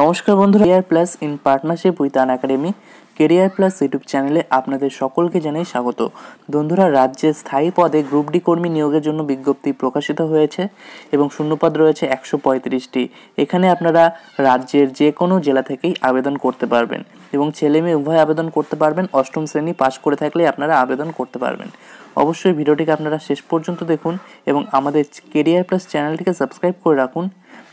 নমস্কার বন্ধুরা career plus in partnership with Unacademy career plus YouTube চ্যানেলে আপনাদের সকলকে জানাই স্বাগত বন্ধুরা রাজ্যে স্থায়ী পদে গ্রুপ ডি কর্মী নিয়োগের জন্য বিজ্ঞপ্তি প্রকাশিত হয়েছে এবং শূন্যপদ রয়েছে একশো পঁয়ত্রিশটি এখানে আপনারা রাজ্যের যে কোনো জেলা থেকেই আবেদন করতে পারবেন এবং ছেলে মেয়ে উভয় আবেদন করতে পারবেন অষ্টম শ্রেণী পাশ করে থাকলে আপনারা আবেদন করতে পারবেন অবশ্যই ভিডিওটিকে আপনারা শেষ পর্যন্ত দেখুন এবং আমাদের কেরিয়ার প্লাস চ্যানেলটিকে সাবস্ক্রাইব করে রাখুন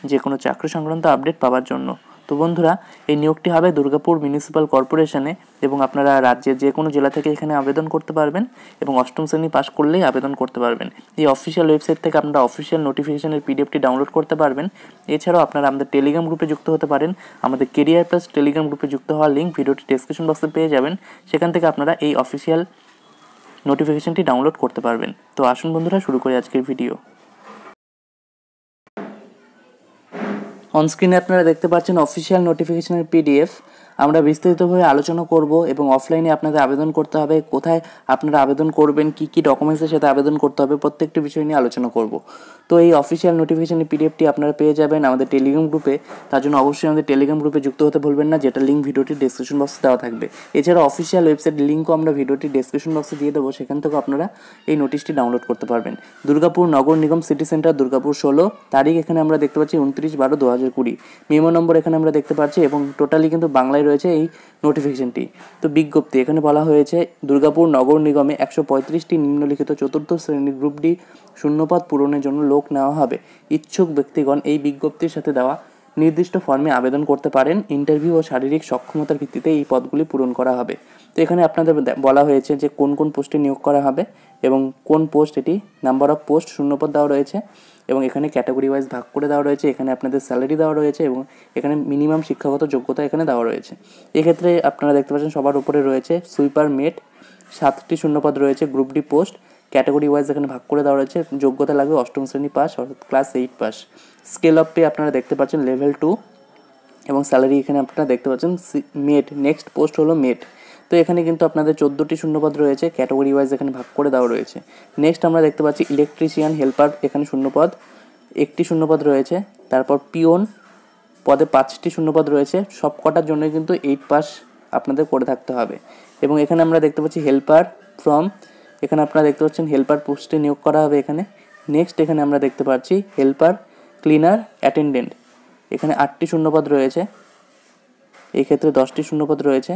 যে কোনো চাকরি সংক্রান্ত আপডেট পাওয়ার জন্য তো বন্ধুরা এই নিয়োগটি হবে দুর্গাপুর মিউনিসিপ্যাল কর্পোরেশনে এবং আপনারা রাজ্যের যে কোনো জেলা থেকে এখানে আবেদন করতে পারবেন এবং অষ্টম শ্রেণী পাশ করলেই আবেদন করতে পারবেন এই অফিসিয়াল ওয়েবসাইট থেকে আপনারা অফিসিয়াল নোটিফিকেশনের পিডিএফটি ডাউনলোড করতে পারবেন এছাড়াও আপনারা আমাদের টেলিগ্রাম গ্রুপে যুক্ত হতে পারেন আমাদের কেরিয়ার প্লাস টেলিগ্রাম গ্রুপে যুক্ত হওয়ার লিঙ্ক ভিডিওটি ডেসক্রিপশন বক্সে পেয়ে যাবেন সেখান থেকে আপনারা এই অফিসিয়াল নোটিফিকেশনটি ডাউনলোড করতে পারবেন তো আসুন বন্ধুরা শুরু করি আজকের ভিডিও অনস্ক্রিনে আপনারা দেখতে পাচ্ছেন অফিসিয়াল নোটিফিকেশনের পিডিএফ আমরা বিস্তারিতভাবে আলোচনা করব এবং অফলাইনে আপনাদের আবেদন করতে হবে কোথায় আপনারা আবেদন করবেন কি কি ডকুমেন্টসের সাথে আবেদন করতে হবে প্রত্যেকটি বিষয় নিয়ে আলোচনা করব তো এই অফিসিয়াল নোটিফিকেশনের পিডিএফটি আপনারা পেয়ে যাবেন আমাদের টেলিগ্রাম গ্রুপে তার জন্য অবশ্যই আমাদের টেলিগ্রাম গ্রুপে যুক্ত হতে ভুলবেন না যেটা লিঙ্ক ভিডিওটি ডিসক্রিপশন বক্সে দেওয়া থাকবে এছাড়া অফিসিয়াল ওয়েবসাইট লিঙ্কও আমরা ভিডিওটি ডিসক্রিপশন বক্সে দিয়ে দেবো সেখান থেকেও আপনারা এই নোটিশটি ডাউনলোড করতে পারবেন দুর্গাপুর নগর নিগম সিটি সেন্টার দুর্গাপুর ষোলো তারিখ এখানে আমরা দেখতে পাচ্ছি উনত্রিশ বারো দু হাজার কুড়ি মেমো নম্বর এখানে আমরা দেখতে পাচ্ছি এবং টোটালি কিন্তু বাংলায় রয়েছে এই নোটিফিকেশনটি তো বিজ্ঞপ্তি এখানে বলা হয়েছে দুর্গাপুর নগর নিগমে একশো পঁয়ত্রিশটি নিম্নলিখিত চতুর্থ শ্রেণীর গ্রুপ ডি শূন্যপদ পূরণের জন্য লোক নেওয়া হবে ইচ্ছুক ব্যক্তিগণ এই বিজ্ঞপ্তির সাথে দেওয়া নির্দিষ্ট ফর্মে আবেদন করতে পারেন ইন্টারভিউ ও শারীরিক সক্ষমতার ভিত্তিতে এই পদগুলি পূরণ করা হবে তো এখানে আপনাদের বলা হয়েছে যে কোন কোন পোস্টে নিয়োগ করা হবে এবং কোন পোস্ট এটি নাম্বার অফ পোস্ট শূন্যপদ দেওয়া রয়েছে এবং এখানে ক্যাটাগরি ওয়াইজ ভাগ করে দেওয়া রয়েছে এখানে আপনাদের স্যালারি দেওয়া রয়েছে এবং এখানে মিনিমাম শিক্ষাগত যোগ্যতা এখানে দেওয়া রয়েছে এক্ষেত্রে আপনারা দেখতে পাচ্ছেন সবার উপরে রয়েছে সুইপার মেট সাতটি শূন্যপদ রয়েছে group D post category wise এখানে ভাগ করে দেওয়া রয়েছে যোগ্যতা লাগবে অষ্টম শ্রেণী পাস অর্থাৎ class eight pass scale of pay আপনারা দেখতে পাচ্ছেন লেভেল টু এবং স্যালারি এখানে আপনারা দেখতে পাচ্ছেন মেট নেক্সট পোস্ট হলো মেট তো এখানে কিন্তু আপনাদের চোদ্দোটি শূন্যপদ রয়েছে ক্যাটাগরি ওয়াইজ এখানে ভাগ করে দেওয়া রয়েছে নেক্সট আমরা দেখতে পাচ্ছি ইলেকট্রিশিয়ান হেল্পার এখানে শূন্যপদ একটি শূন্যপদ রয়েছে তারপর পিওন পদে পাঁচটি শূন্যপদ রয়েছে সব কটার জন্যই কিন্তু এইট পাস আপনাদের করে থাকতে হবে এবং এখানে আমরা দেখতে পাচ্ছি হেল্পার ফ্রম এখানে আপনারা দেখতে পাচ্ছেন হেল্পার পোস্টে নিয়োগ করা হবে এখানে নেক্সট এখানে আমরা দেখতে পাচ্ছি হেল্পার ক্লিনার অ্যাটেন্ডেন্ট এখানে আটটি শূন্যপদ রয়েছে এই ক্ষেত্রে দশটি শূন্যপদ রয়েছে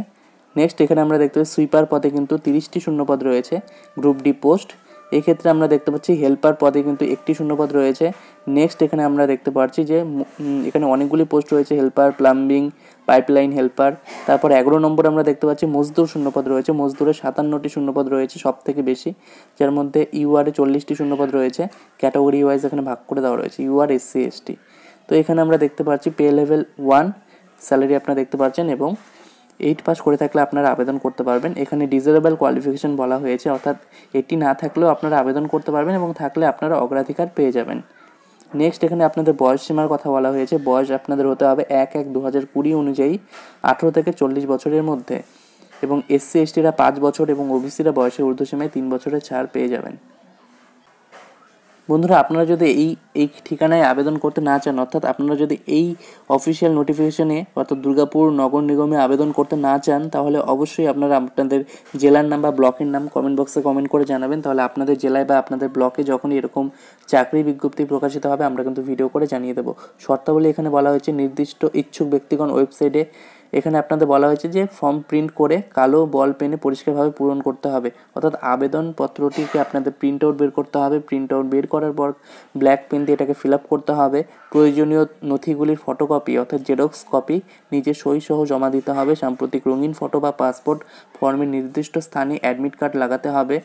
নেক্সট এখানে আমরা দেখতে পাচ্ছি সুইপার পদে কিন্তু তিরিশটি শূন্যপদ রয়েছে গ্রুপ ডি পোস্ট এক্ষেত্রে আমরা দেখতে পাচ্ছি হেল্পার পদে কিন্তু একটি শূন্যপদ রয়েছে নেক্সট এখানে আমরা দেখতে পাচ্ছি যে এখানে অনেকগুলি পোস্ট রয়েছে হেল্পার প্লাম্বিং পাইপলাইন হেল্পার তারপর এগারো নম্বর আমরা দেখতে পাচ্ছি মজদুর শূন্যপদ রয়েছে মজদুরে সাতান্নটি শূন্যপদ রয়েছে সব থেকে বেশি যার মধ্যে ইউআরে চল্লিশটি শূন্যপদ রয়েছে ক্যাটাগরি ওয়াইজ এখানে ভাগ করে দেওয়া রয়েছে ইউআর এসসি এসটি তো এখানে আমরা দেখতে পাচ্ছি পে লেভেল ওয়ান স্যালারি আপনারা দেখতে পাচ্ছেন এবং এইট পাস করে থাকলে আপনারা আবেদন করতে পারবেন এখানে ডিজারেবল কোয়ালিফিকেশন বলা হয়েছে অর্থাৎ এটি না থাকলেও আপনারা আবেদন করতে পারবেন এবং থাকলে আপনারা অগ্রাধিকার পেয়ে যাবেন নেক্সট এখানে আপনাদের বয়স সীমার কথা বলা হয়েছে বয়স আপনাদের হতে হবে এক এক দু হাজার কুড়ি অনুযায়ী আঠেরো থেকে চল্লিশ বছরের মধ্যে এবং এসসি এসটিরা পাঁচ বছর এবং ওবিসিরা বয়সের ঊর্ধ্বসীমায় তিন বছরের ছাড় পেয়ে যাবেন বন্ধুরা আপনারা যদি এই এই ঠিকানায় আবেদন করতে না চান অর্থাৎ আপনারা যদি এই অফিসিয়াল নোটিফিকেশনে অর্থাৎ দুর্গাপুর নগর নিগমে আবেদন করতে না চান তাহলে অবশ্যই আপনারা আপনাদের জেলার নাম বা ব্লকের নাম কমেন্ট বক্সে কমেন্ট করে জানাবেন তাহলে আপনাদের জেলায় বা আপনাদের ব্লকে যখন এরকম চাকরি বিজ্ঞপ্তি প্রকাশিত হবে আমরা কিন্তু ভিডিও করে জানিয়ে দেবো শর্তাবলী এখানে বলা হয়েছে নির্দিষ্ট ইচ্ছুক ব্যক্তিগণ ওয়েবসাইটে এখানে আপনাদের বলা হয়েছে যে ফর্ম প্রিন্ট করে কালো বল পেনে পরিষ্কারভাবে পূরণ করতে হবে অর্থাৎ আবেদনপত্রটিকে আপনাদের প্রিন্ট আউট বের করতে হবে প্রিন্ট আউট বের করার পর ব্ল্যাক পেন দিয়ে এটাকে ফিল আপ করতে হবে প্রয়োজনীয় নথিগুলির ফটোকপি অর্থাৎ জেরক্স কপি নিজে সই সহ জমা দিতে হবে সাম্প্রতিক রঙিন ফটো বা পাসপোর্ট ফর্মের নির্দিষ্ট স্থানে অ্যাডমিট কার্ড লাগাতে হবে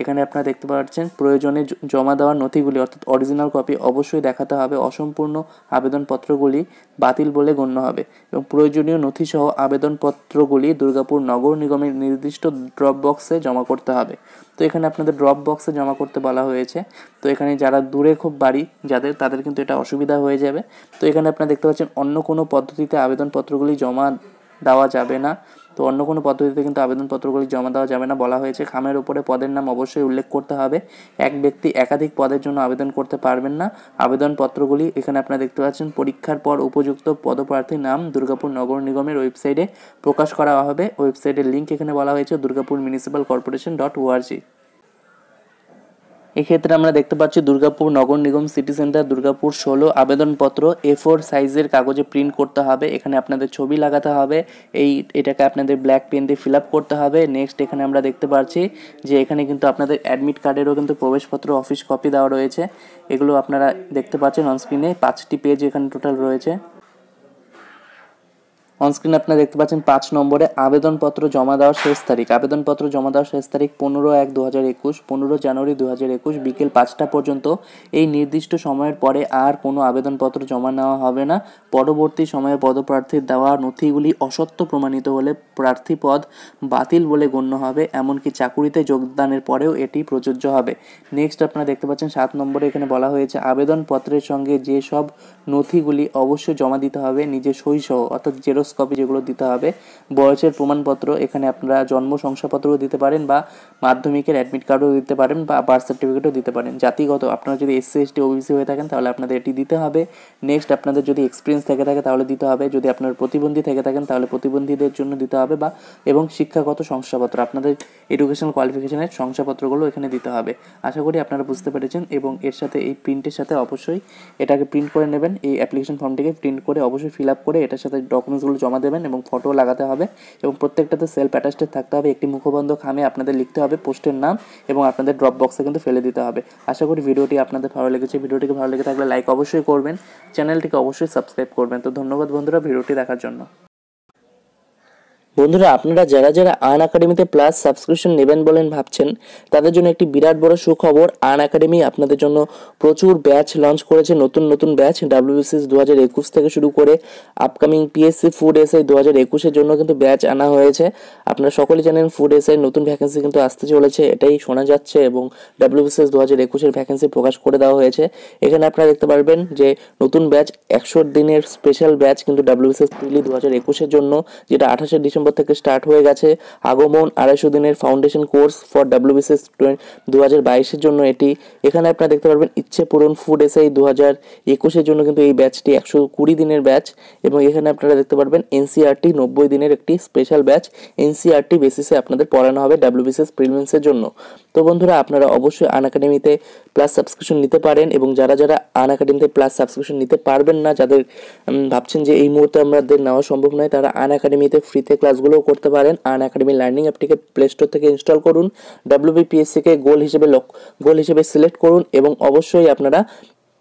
এখানে আপনারা দেখতে পাচ্ছেন প্রয়োজনে জমা দেওয়ার নথিগুলি অর্থাৎ অরিজিনাল কপি অবশ্যই দেখাতে হবে অসম্পূর্ণ আবেদনপত্রগুলি বাতিল বলে গণ্য হবে এবং প্রয়োজনীয় নথিসহ আবেদনপত্রগুলি দুর্গাপুর নগর নিগমের নির্দিষ্ট ড্রপ বক্সে জমা করতে হবে তো এখানে আপনাদের ড্রপ বক্সে জমা করতে বলা হয়েছে তো এখানে যারা দূরে খুব বাড়ি যাদের তাদের কিন্তু এটা অসুবিধা হয়ে যাবে তো এখানে আপনারা দেখতে পাচ্ছেন অন্য কোনো পদ্ধতিতে আবেদনপত্রগুলি জমা দেওয়া যাবে না তো অন্য কোনো পদ্ধতিতে কিন্তু আবেদনপত্রগুলি জমা দেওয়া যাবে না বলা হয়েছে খামের উপরে পদের নাম অবশ্যই উল্লেখ করতে হবে এক ব্যক্তি একাধিক পদের জন্য আবেদন করতে পারবেন না আবেদনপত্রগুলি এখানে আপনারা দেখতে পাচ্ছেন পরীক্ষার পর উপযুক্ত পদপ্রার্থীর নাম দুর্গাপুর নগর নিগমের ওয়েবসাইটে প্রকাশ করা হবে ওয়েবসাইটের লিঙ্ক এখানে বলা হয়েছে Durgapur municipal corporation dot ORG এক্ষেত্রে আমরা দেখতে পাচ্ছি দুর্গাপুর নগর নিগম সিটি সেন্টার দুর্গাপুর ষোলো আবেদনপত্র এ ফোর সাইজের কাগজে প্রিন্ট করতে হবে এখানে আপনাদের ছবি লাগাতে হবে এই এটাকে আপনাদের ব্ল্যাক পেন দিয়ে ফিল আপ করতে হবে নেক্সট এখানে আমরা দেখতে পাচ্ছি যে এখানে কিন্তু আপনাদের অ্যাডমিট কার্ডেরও কিন্তু প্রবেশপত্র অফিস কপি দেওয়া রয়েছে এগুলো আপনারা দেখতে পাচ্ছেন অনস্ক্রিনে পাঁচটি পেজ এখানে টোটাল রয়েছে অনস্ক্রিনে আপনারা দেখতে পাচ্ছেন পাঁচ নম্বরে আবেদনপত্র জমা দেওয়ার শেষ তারিখ আবেদনপত্র জমা দেওয়ার শেষ তারিখ পনেরো এক দু হাজার একুশ পনেরো জানুয়ারি দু হাজার একুশ বিকেল পাঁচটা পর্যন্ত এই নির্দিষ্ট সময়ের পরে আর কোনো আবেদনপত্র জমা নেওয়া হবে না পরবর্তী সময়ে পদপ্রার্থীর দেওয়া নথিগুলি অসত্য প্রমাণিত হলে প্রার্থী পদ বাতিল বলে গণ্য হবে এমনকি চাকুরিতে যোগদানের পরেও এটি প্রযোজ্য হবে নেক্সট আপনারা দেখতে পাচ্ছেন সাত নম্বরে এখানে বলা হয়েছে আবেদনপত্রের সঙ্গে যে সব নথিগুলি অবশ্যই জমা দিতে হবে নিজের সইসহ অর্থাৎ জেরক্স কপি যেগুলো দিতে হবে বয়সের প্রমাণপত্র এখানে আপনারা জন্ম শংসাপত্রও দিতে পারেন বা মাধ্যমিকের অ্যাডমিট কার্ডও দিতে পারেন বা বার্থ সার্টিফিকেটও দিতে পারেন জাতিগত আপনারা যদি এসসি এসটি ওবিসি হয়ে থাকেন তাহলে আপনাদের এটি দিতে হবে নেক্সট আপনাদের যদি এক্সপিরিয়েন্স থেকে থাকে তাহলে দিতে হবে যদি আপনার প্রতিবন্ধী থেকে থাকেন তাহলে প্রতিবন্ধীদের জন্য দিতে হবে বা এবং শিক্ষাগত শংসাপত্র আপনাদের এডুকেশনাল কোয়ালিফিকেশনের শংসাপত্রগুলো এখানে দিতে হবে আশা করি আপনারা বুঝতে পেরেছেন এবং এর সাথে এই প্রিন্টের সাথে অবশ্যই এটাকে প্রিন্ট করে নেবেন এই অ্যাপ্লিকেশন ফর্মটিকে প্রিন্ট করে অবশ্যই ফিল আপ করে এটার সাথে ডকুমেন্টসগুলো ফটোগুলো জমা দেবেন এবং ফটো লাগাতে হবে এবং প্রত্যেকটাতে সেলফ অ্যাটাস্টেড থাকতে হবে একটি মুখবন্ধ খামে আপনাদের লিখতে হবে পোস্টের নাম এবং আপনাদের ড্রপ বক্সে কিন্তু ফেলে দিতে হবে আশা করি ভিডিওটি আপনাদের ভালো লেগেছে ভিডিওটিকে ভালো লেগে থাকলে লাইক অবশ্যই করবেন চ্যানেলটিকে অবশ্যই সাবস্ক্রাইব করবেন তো ধন্যবাদ বন্ধুরা ভিডিওটি দেখার জন্য বন্ধুরা আপনারা যারা যারা আন একাডেমিতে প্লাস সাবস্ক্রিপশন নেবেন বলেন ভাবছেন তাদের জন্য একটি বিরাট বড় সুখবর আন একাডেমি আপনাদের জন্য প্রচুর ব্যাচ লঞ্চ করেছে নতুন নতুন ব্যাচ ডাব্লিউবিসিএস দু হাজার একুশ থেকে শুরু করে আপকামিং পিএসসি ফুড এসআই দু হাজার একুশের জন্য কিন্তু ব্যাচ আনা হয়েছে আপনারা সকলে জানেন ফুড এসআই নতুন ভ্যাকেন্সি কিন্তু আসতে চলেছে এটাই শোনা যাচ্ছে এবং ডাব্লিউবিসিএস দু হাজার একুশের ভ্যাকেন্সি প্রকাশ করে দেওয়া হয়েছে এখানে আপনারা দেখতে পারবেন যে নতুন ব্যাচ একশো দিনের স্পেশাল ব্যাচ কিন্তু ডাব্লিউবিসিএস প্রিলি দু হাজার একুশের জন্য যেটা আঠাশে ডিসেম্বর ডিসেম্বর থেকে স্টার্ট হয়ে গেছে আগমন আড়াইশো দিনের ফাউন্ডেশন কোর্স ফর ডাব্লিউবিসিএস দু হাজার বাইশের জন্য এটি এখানে আপনারা দেখতে পারবেন ইচ্ছে পূরণ ফুড এসআই দু হাজার একুশের জন্য কিন্তু এই ব্যাচটি একশো কুড়ি দিনের ব্যাচ এবং এখানে আপনারা দেখতে পারবেন এনসিআরটি নব্বই দিনের একটি স্পেশাল ব্যাচ এনসিআরটি বেসিসে আপনাদের পড়ানো হবে ডাব্লিউবিসিএস প্রিলিমসের জন্য তো বন্ধুরা আপনারা অবশ্যই আন একাডেমিতে প্লাস সাবস্ক্রিপশন নিতে পারেন এবং যারা যারা আন একাডেমিতে প্লাস সাবস্ক্রিপশন নিতে পারবেন না যাদের ভাবছেন যে এই মুহূর্তে আমাদের নেওয়া সম্ভব নয় তারা আন একাডেমিতে ফ্রিতে ক্লাস কাজগুলোও করতে পারেন আন একাডেমি লার্নিং অ্যাপটিকে প্লে স্টোর থেকে ইনস্টল করুন ডাব্লিউবিপিএসসিকে গোল হিসেবে গোল হিসেবে সিলেক্ট করুন এবং অবশ্যই আপনারা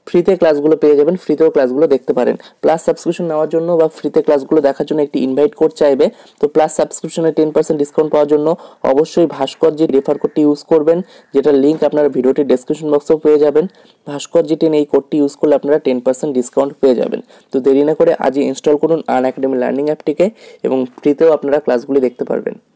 ফ্রিতে ক্লাসগুলো পেয়ে যাবেন ফ্রিতেও ক্লাসগুলো দেখতে পারেন প্লাস সাবস্ক্রিপশন নেওয়ার জন্য বা ফ্রিতে ক্লাসগুলো দেখার জন্য একটি ইনভাইট কোড চাইবে তো প্লাস সাবস্ক্রিপশনে টেন পার্সেন্ট ডিসকাউন্ট পাওয়ার জন্য অবশ্যই ভাস্করজি রেফার কোডটি ইউজ করবেন যেটা লিঙ্ক আপনারা ভিডিওটি ডিসক্রিপশন বক্সেও পেয়ে যাবেন ভাস্করজি টেন এই কোডটি ইউজ করলে আপনারা টেন পার্সেন্ট ডিসকাউন্ট পেয়ে যাবেন তো দেরি না করে আজই ইনস্টল করুন আন একাডেমি লার্নিং অ্যাপটিকে এবং ফ্রিতেও আপনারা ক্লাসগুলি দেখতে পারবেন